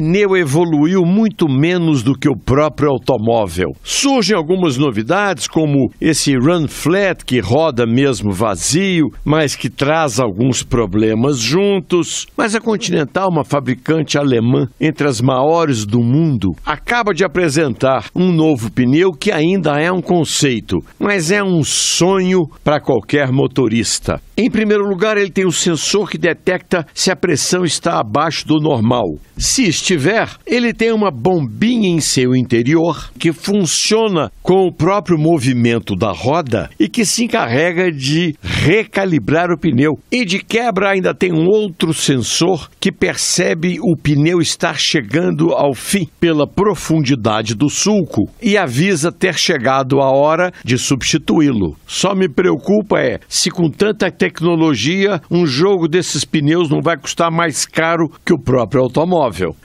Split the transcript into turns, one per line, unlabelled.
pneu evoluiu muito menos do que o próprio automóvel. Surgem algumas novidades, como esse run flat que roda mesmo vazio, mas que traz alguns problemas juntos. Mas a Continental, uma fabricante alemã entre as maiores do mundo, acaba de apresentar um novo pneu que ainda é um conceito, mas é um sonho para qualquer motorista. Em primeiro lugar, ele tem um sensor que detecta se a pressão está abaixo do normal. Se estiver, ele tem uma bombinha em seu interior que funciona com o próprio movimento da roda e que se encarrega de recalibrar o pneu. E de quebra ainda tem um outro sensor que percebe o pneu estar chegando ao fim pela profundidade do sulco e avisa ter chegado a hora de substituí-lo. Só me preocupa é se com tanta tecnologia um jogo desses pneus não vai custar mais caro que o próprio automóvel.